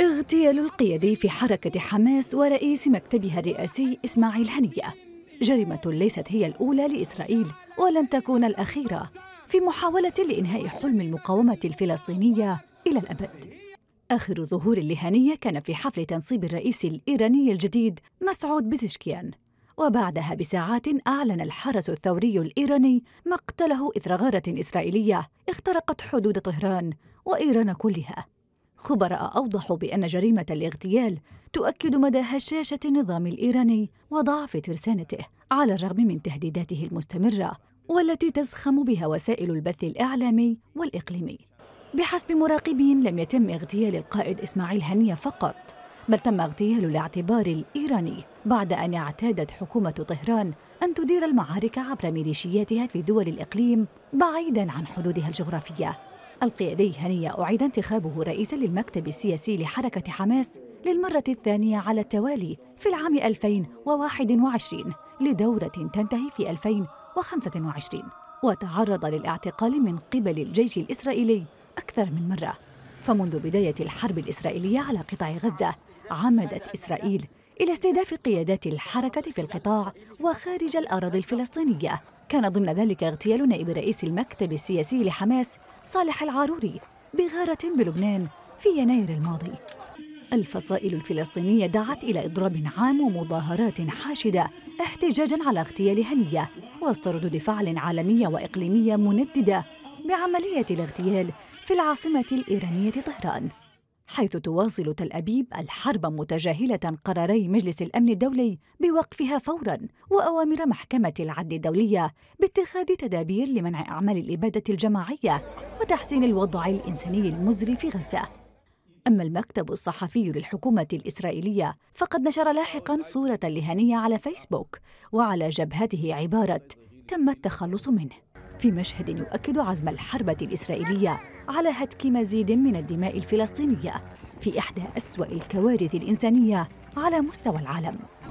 اغتيال القيادي في حركة حماس ورئيس مكتبها الرئاسي إسماعيل هنية جريمة ليست هي الأولى لإسرائيل ولن تكون الأخيرة في محاولة لإنهاء حلم المقاومة الفلسطينية إلى الأبد آخر ظهور لهنية كان في حفل تنصيب الرئيس الإيراني الجديد مسعود بزشكيان وبعدها بساعات أعلن الحرس الثوري الإيراني مقتله إثر غارة إسرائيلية اخترقت حدود طهران وإيران كلها خبراء أوضحوا بأن جريمة الاغتيال تؤكد مدى هشاشة النظام الإيراني وضعف ترسانته على الرغم من تهديداته المستمرة والتي تزخم بها وسائل البث الإعلامي والإقليمي بحسب مراقبين لم يتم اغتيال القائد إسماعيل هنية فقط بل تم اغتيال الاعتبار الإيراني بعد أن اعتادت حكومة طهران أن تدير المعارك عبر ميليشياتها في دول الإقليم بعيداً عن حدودها الجغرافية القيادي هنية أعيد انتخابه رئيسا للمكتب السياسي لحركة حماس للمرة الثانية على التوالي في العام 2021 لدورة تنتهي في 2025 وتعرض للاعتقال من قبل الجيش الإسرائيلي أكثر من مرة فمنذ بداية الحرب الإسرائيلية على قطاع غزة عمدت إسرائيل إلى استهداف قيادات الحركة في القطاع وخارج الأراضي الفلسطينية كان ضمن ذلك اغتيال نائب رئيس المكتب السياسي لحماس صالح العاروري بغارة بلبنان في يناير الماضي الفصائل الفلسطينية دعت إلى إضراب عام ومظاهرات حاشدة احتجاجاً على اغتيال هنية وسط ردود فعل عالمية وإقليمية منددة بعملية الاغتيال في العاصمة الإيرانية طهران حيث تواصل تل أبيب الحرب متجاهلة قراري مجلس الأمن الدولي بوقفها فورا وأوامر محكمة العدل الدولية باتخاذ تدابير لمنع أعمال الإبادة الجماعية وتحسين الوضع الإنساني المزري في غزة أما المكتب الصحفي للحكومة الإسرائيلية فقد نشر لاحقا صورة لهنية على فيسبوك وعلى جبهته عبارة تم التخلص منه في مشهد يؤكد عزم الحربة الإسرائيلية على هتك مزيد من الدماء الفلسطينية في إحدى أسوأ الكوارث الإنسانية على مستوى العالم